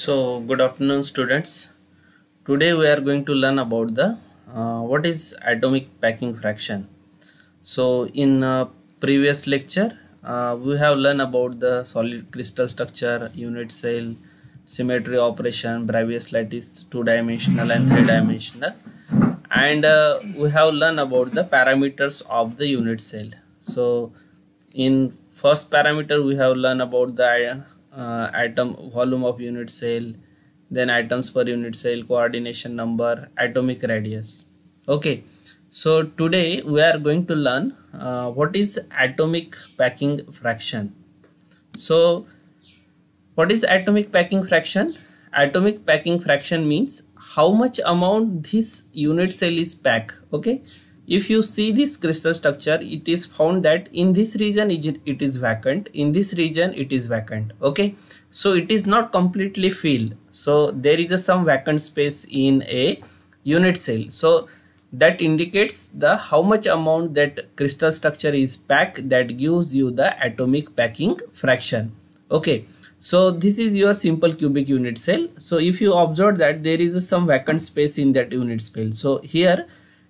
So good afternoon students. Today we are going to learn about the uh, what is atomic packing fraction. So in uh, previous lecture uh, we have learned about the solid crystal structure, unit cell, symmetry operation, Bravais lattice, two dimensional and three dimensional and uh, we have learned about the parameters of the unit cell. So in first parameter we have learned about the uh, atom volume of unit cell then atoms per unit cell coordination number atomic radius okay so today we are going to learn uh, what is atomic packing fraction so what is atomic packing fraction atomic packing fraction means how much amount this unit cell is packed okay if you see this crystal structure it is found that in this region it is vacant in this region it is vacant okay so it is not completely filled so there is a some vacant space in a unit cell so that indicates the how much amount that crystal structure is packed that gives you the atomic packing fraction okay so this is your simple cubic unit cell so if you observe that there is some vacant space in that unit cell so here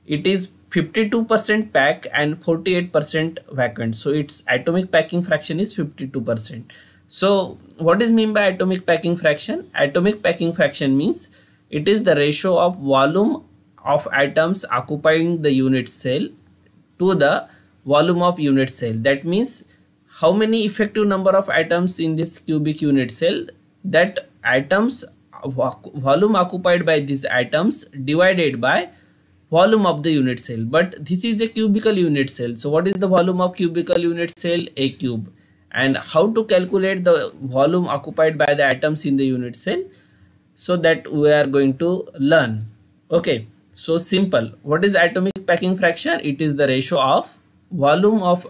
it is 52% pack and 48% vacant so its atomic packing fraction is 52% so what is mean by atomic packing fraction atomic packing fraction means it is the ratio of volume of atoms occupying the unit cell to the volume of unit cell that means how many effective number of atoms in this cubic unit cell that atoms volume occupied by these atoms divided by volume of the unit cell but this is a cubical unit cell so what is the volume of cubical unit cell a cube and how to calculate the volume occupied by the atoms in the unit cell so that we are going to learn okay so simple what is atomic packing fraction it is the ratio of volume of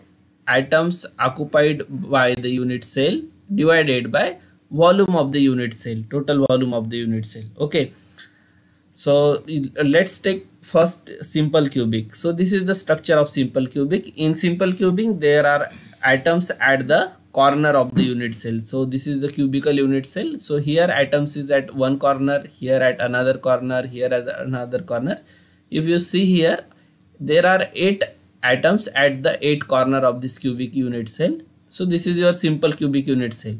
atoms occupied by the unit cell divided by volume of the unit cell total volume of the unit cell okay so let's take first simple cubic so this is the structure of simple cubic in simple cubic there are atoms at the corner of the unit cell so this is the cubical unit cell so here atoms is at one corner here at another corner here at another corner if you see here there are eight atoms at the eight corner of this cubic unit cell so this is your simple cubic unit cell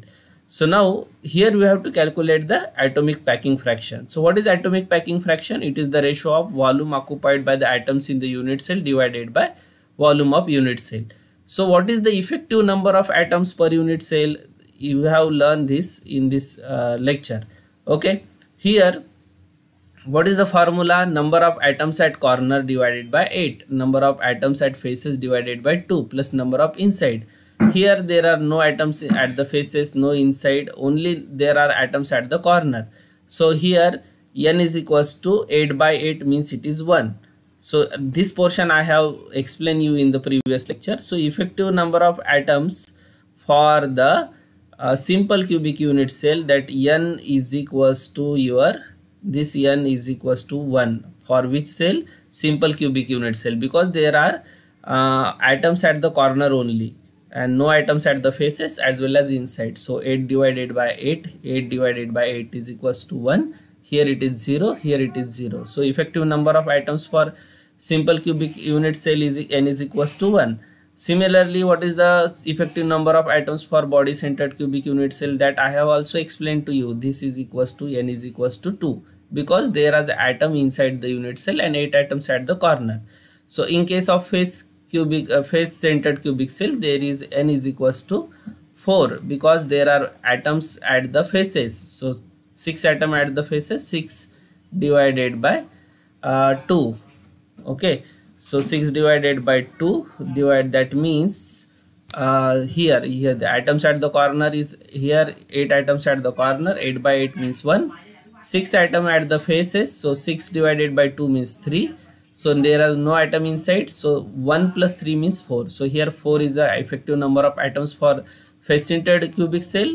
so now here we have to calculate the atomic packing fraction. So what is atomic packing fraction? It is the ratio of volume occupied by the atoms in the unit cell divided by volume of unit cell. So what is the effective number of atoms per unit cell? You have learned this in this uh, lecture. Okay. Here what is the formula? Number of atoms at corner divided by 8. Number of atoms at faces divided by 2 plus number of inside here there are no atoms at the faces no inside only there are atoms at the corner so here n is equals to 8 by 8 means it is 1 so this portion i have explained you in the previous lecture so effective number of atoms for the uh, simple cubic unit cell that n is equals to your this n is equals to 1 for which cell simple cubic unit cell because there are uh, atoms at the corner only and no items at the faces as well as inside so 8 divided by 8 8 divided by 8 is equals to 1 here it is 0 here it is 0 so effective number of items for simple cubic unit cell is n is equals to 1 similarly what is the effective number of items for body centered cubic unit cell that i have also explained to you this is equals to n is equals to 2 because there are the atom inside the unit cell and 8 atoms at the corner so in case of face cubic uh, face centered cubic cell there is n is equals to 4 because there are atoms at the faces so 6 atom at the faces 6 divided by uh, 2 okay so 6 divided by 2 divide that means uh, here here the atoms at the corner is here 8 atoms at the corner 8 by 8 means 1 6 atom at the faces so 6 divided by 2 means 3 so there is no atom inside so 1 plus 3 means 4 so here 4 is the effective number of atoms for face centered cubic cell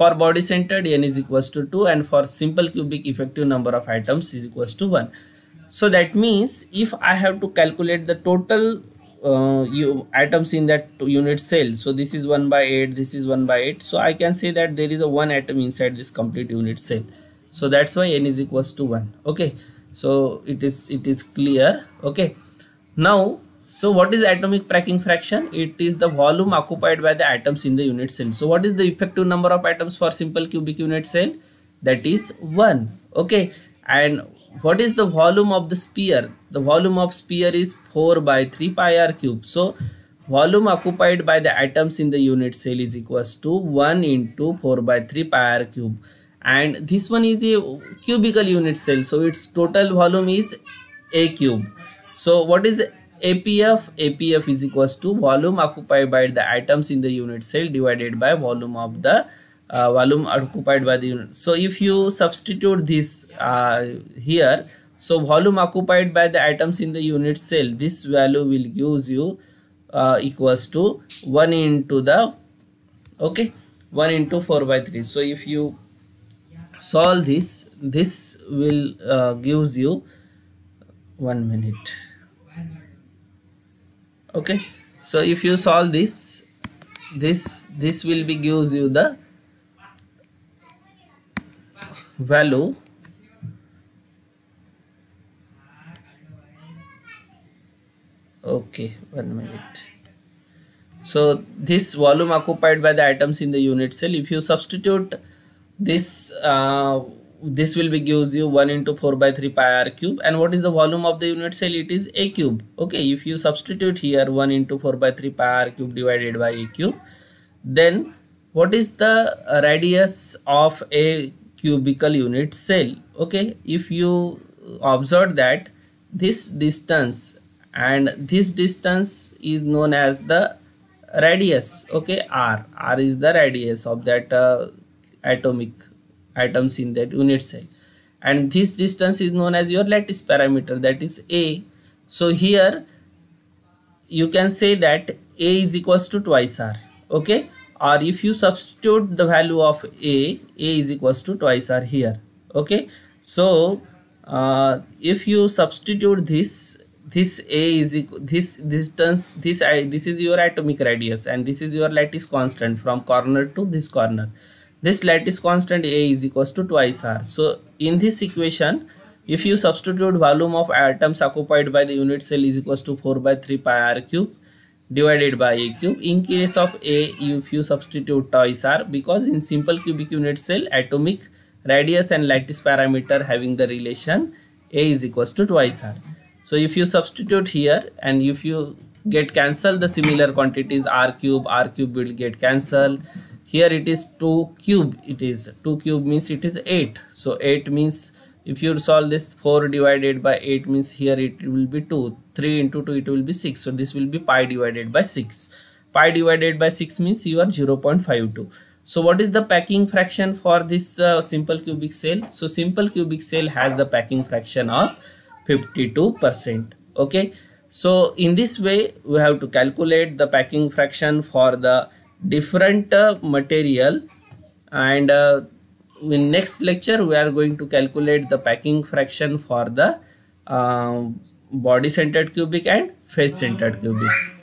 for body centered n is equals to 2 and for simple cubic effective number of atoms is equals to 1 so that means if i have to calculate the total uh, you, in that unit cell so this is 1 by 8 this is 1 by 8 so i can say that there is a one atom inside this complete unit cell so that's why n is equals to 1 okay so it is it is clear okay now so what is atomic packing fraction it is the volume occupied by the atoms in the unit cell so what is the effective number of atoms for simple cubic unit cell that is 1 okay and what is the volume of the sphere the volume of sphere is 4 by 3 pi r cube so volume occupied by the atoms in the unit cell is equals to 1 into 4 by 3 pi r cube and this one is a cubical unit cell so its total volume is a cube so what is APF? APF is equals to volume occupied by the atoms in the unit cell divided by volume of the uh, volume occupied by the unit. So if you substitute this uh, here, so volume occupied by the atoms in the unit cell, this value will gives you uh, equals to 1 into the, okay, 1 into 4 by 3. So if you solve this this will uh, gives you one minute okay so if you solve this this this will be gives you the value okay one minute so this volume occupied by the items in the unit cell if you substitute this uh, this will be gives you 1 into 4 by 3 pi r cube and what is the volume of the unit cell it is a cube okay if you substitute here 1 into 4 by 3 pi r cube divided by a cube then what is the radius of a cubical unit cell okay if you observe that this distance and this distance is known as the radius okay r r is the radius of that uh, atomic atoms in that unit cell and this distance is known as your lattice parameter that is a so here you can say that a is equals to twice r okay or if you substitute the value of a a is equals to twice r here okay so uh, if you substitute this this a is this distance this i this is your atomic radius and this is your lattice constant from corner to this corner this lattice constant A is equals to twice R. So in this equation, if you substitute volume of atoms occupied by the unit cell is equals to 4 by 3 pi R cube divided by A cube. In case of A, if you substitute twice R because in simple cubic unit cell, atomic radius and lattice parameter having the relation A is equals to twice R. So if you substitute here and if you get cancelled the similar quantities R cube, R cube will get cancelled here it is 2 cube it is 2 cube means it is 8 so 8 means if you solve this 4 divided by 8 means here it will be 2 3 into 2 it will be 6 so this will be pi divided by 6 pi divided by 6 means you are 0 0.52 so what is the packing fraction for this uh, simple cubic cell so simple cubic cell has the packing fraction of 52 percent okay so in this way we have to calculate the packing fraction for the different uh, material and uh, in next lecture we are going to calculate the packing fraction for the uh, body centered cubic and face centered cubic